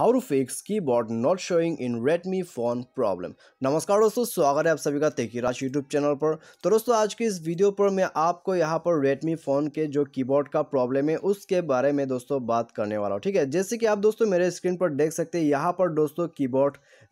how to fix keyboard not showing in Redmi phone problem नमस्कार दोस्तों स्वागत है आप सभी का तेकी राज यूट्यूब चैनल पर तो दोस्तों आज की इस वीडियो पर मैं आपको यहाँ पर रेडमी फ़ोन के जो कीबोर्ड का प्रॉब्लम है उसके बारे में दोस्तों बात करने वाला हूँ ठीक है जैसे कि आप दोस्तों मेरे स्क्रीन पर देख सकते हैं यहाँ पर दोस्तों की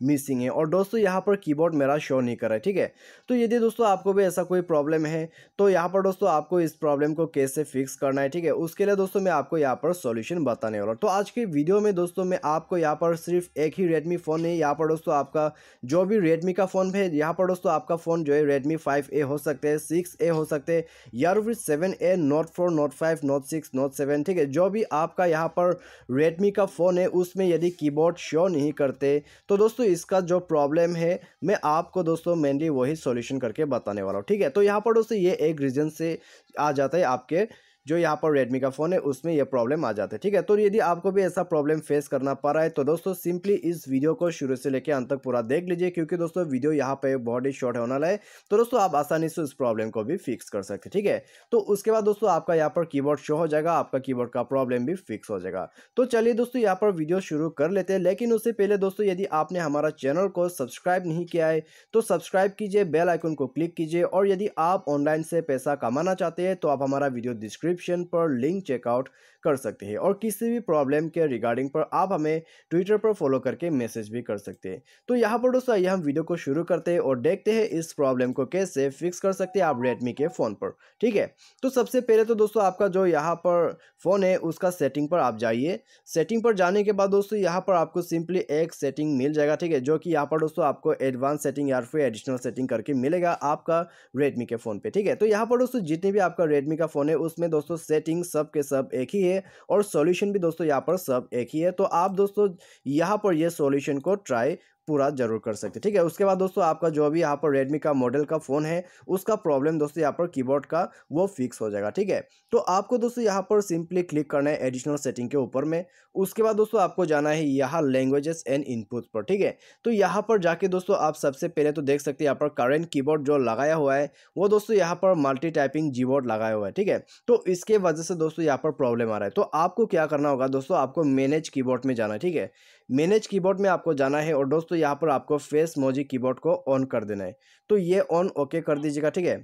मिसिंग है और दोस्तों यहाँ पर की मेरा शो नहीं कर रहा है ठीक है तो यदि दोस्तों आपको भी ऐसा कोई प्रॉब्लम है तो यहाँ पर दोस्तों आपको इस प्रॉब्लम को कैसे फिक्स करना है ठीक है उसके लिए दोस्तों मैं आपको यहाँ पर सोल्यूशन बताने वाला हूँ तो आज की वीडियो में दोस्तों मैं आपको यहाँ पर सिर्फ एक ही रेडमी फ़ोन है यहाँ पर दोस्तों आपका जो भी रेडमी का फ़ोन है यहाँ पर दोस्तों आपका फ़ोन जो है रेडमी फाइव ए हो सकते हैं सिक्स ए हो सकते हैं या फिर seven A note four note five note six note seven ठीक है जो भी आपका यहाँ पर रेडमी का फ़ोन है उसमें यदि कीबोर्ड शो नहीं करते तो दोस्तों इसका जो प्रॉब्लम है मैं आपको दोस्तों मेनली वही सोल्यूशन करके बताने वाला हूँ ठीक है तो यहाँ पर दोस्तों ये एक रीज़न से आ जाता है आपके जो यहाँ पर रेडमी का फ़ोन है उसमें यह प्रॉब्लम आ जाता है ठीक है तो यदि आपको भी ऐसा प्रॉब्लम फेस करना पड़ रहा है तो दोस्तों सिंपली इस वीडियो को शुरू से लेकर अंत तक पूरा देख लीजिए क्योंकि दोस्तों वीडियो यहाँ पर बहुत ही शॉर्ट होने वाला है तो दोस्तों आप आसानी से उस प्रॉब्लम को भी फिक्स कर सकते ठीक है तो उसके बाद दोस्तों आपका यहाँ पर कीबोर्ड शो हो जाएगा आपका की का प्रॉब्लम भी फिक्स हो जाएगा तो चलिए दोस्तों यहाँ पर वीडियो शुरू कर लेते हैं लेकिन उससे पहले दोस्तों यदि आपने हमारा चैनल को सब्सक्राइब नहीं किया है तो सब्सक्राइब कीजिए बेल आइकन को क्लिक कीजिए और यदि आप ऑनलाइन से पैसा कमाना चाहते हैं तो आप हमारा वीडियो डिस्क्रिप डिस्क्रिप्शन पर लिंक चेकआउट कर सकते हैं और किसी भी प्रॉब्लम के रिगार्डिंग पर आप हमें ट्विटर पर फॉलो करके मैसेज भी कर सकते हैं तो यहाँ पर दोस्तों हम वीडियो को शुरू करते हैं और देखते हैं इस प्रॉब्लम को कैसे फिक्स कर सकते हैं आप रेडमी के फ़ोन पर ठीक है तो सबसे पहले तो दोस्तों आपका जो यहाँ पर फ़ोन है उसका सेटिंग पर आप जाइए सेटिंग पर जाने के बाद दोस्तों यहाँ पर आपको सिंपली एक सेटिंग मिल जाएगा ठीक है जो कि यहाँ पर दोस्तों आपको एडवांस सेटिंग या फिर एडिशनल सेटिंग करके मिलेगा आपका रेडमी के फ़ोन पर ठीक है तो यहाँ पर दोस्तों जितने भी आपका रेडमी का फ़ोन है उसमें दोस्तों सेटिंग सब के सब एक ही है और सॉल्यूशन भी दोस्तों यहाँ पर सब एक ही है तो आप दोस्तों यहाँ पर ये यह सॉल्यूशन को ट्राई पूरा जरूर कर सकते ठीक है उसके बाद दोस्तों आपका जो भी यहाँ पर रेडमी का मॉडल का फ़ोन है उसका प्रॉब्लम दोस्तों यहाँ पर कीबोर्ड का वो फिक्स हो जाएगा ठीक है तो आपको दोस्तों यहाँ पर सिंपली क्लिक करना है एडिशनल सेटिंग के ऊपर में उसके बाद दोस्तों आपको जाना है यहाँ लैंग्वेजेस एंड इनपुट पर ठीक है तो यहाँ पर जाके दोस्तों आप सबसे पहले तो देख सकते हैं यहाँ पर करेंट कीबोर्ड जो लगाया हुआ है वो दोस्तों यहाँ पर मल्टी टाइपिंग जी लगाया हुआ है ठीक है तो इसके वजह से दोस्तों यहाँ पर प्रॉब्लम आ रहा है तो आपको क्या करना होगा दोस्तों आपको मैनेज कीबोर्ड में जाना है ठीक है मैनेज कीबोर्ड में आपको जाना है और दोस्तों यहाँ पर आपको फेस मोजी कीबोर्ड को ऑन कर देना है तो ये ऑन ओके कर दीजिएगा ठीक है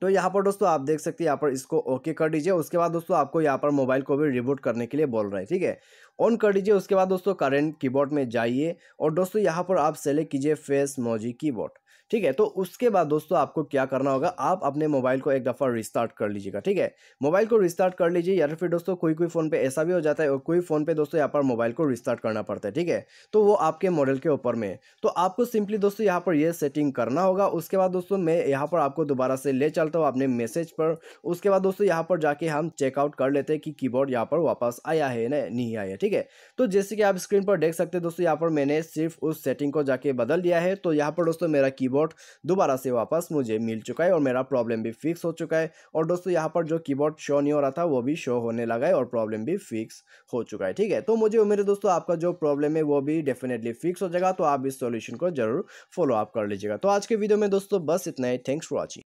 तो यहाँ पर दोस्तों आप देख सकते हैं यहाँ पर इसको ओके कर दीजिए उसके बाद दोस्तों आपको यहाँ पर मोबाइल को भी रिबूट करने के लिए बोल रहा है ठीक है ऑन कर दीजिए उसके बाद दोस्तों करेंट कीबोर्ड में जाइए और दोस्तों यहाँ पर आप सेलेक्ट कीजिए फेस मोजी कीबोर्ड ठीक है तो उसके बाद दोस्तों आपको क्या करना होगा आप अपने मोबाइल को एक दफ़ा रिस्टार्ट कर लीजिएगा ठीक है मोबाइल को रिस्टार्ट कर लीजिए या फिर दोस्तों कोई कोई फ़ोन पे ऐसा भी हो जाता है और कोई फ़ोन पे दोस्तों यहाँ पर मोबाइल को रिस्टार्ट करना पड़ता है ठीक है तो वो आपके मॉडल के ऊपर में तो आपको सिंपली दोस्तों यहाँ पर यह सेटिंग करना होगा उसके बाद दोस्तों मैं यहाँ पर आपको दोबारा से ले चलता हूँ अपने मैसेज पर उसके बाद दोस्तों यहाँ पर जाके हम चेकआउट कर लेते हैं कि कीबोर्ड यहाँ पर वापस आया है ना नहीं आया ठीक है तो जैसे कि आप स्क्रीन पर देख सकते हैं दोस्तों यहाँ पर मैंने सिर्फ उस सेटिंग को जाके बदल दिया है तो यहाँ पर दोस्तों मेरा कीबोर्ड कीबोर्ड दोबारा से वापस मुझे मिल चुका है और मेरा प्रॉब्लम भी फिक्स हो चुका है और दोस्तों यहाँ पर जो कीबोर्ड शो नहीं हो रहा था वो भी शो होने लगा है और प्रॉब्लम भी फिक्स हो चुका है ठीक है तो मुझे उम्मीद है दोस्तों आपका जो प्रॉब्लम है वो भी डेफिनेटली फिक्स हो जाएगा तो आप इस सोल्यूशन को जरूर फॉलो अप कर लीजिएगा तो आज के वीडियो में दोस्तों बस इतना ही थैंक्स फॉर वॉचिंग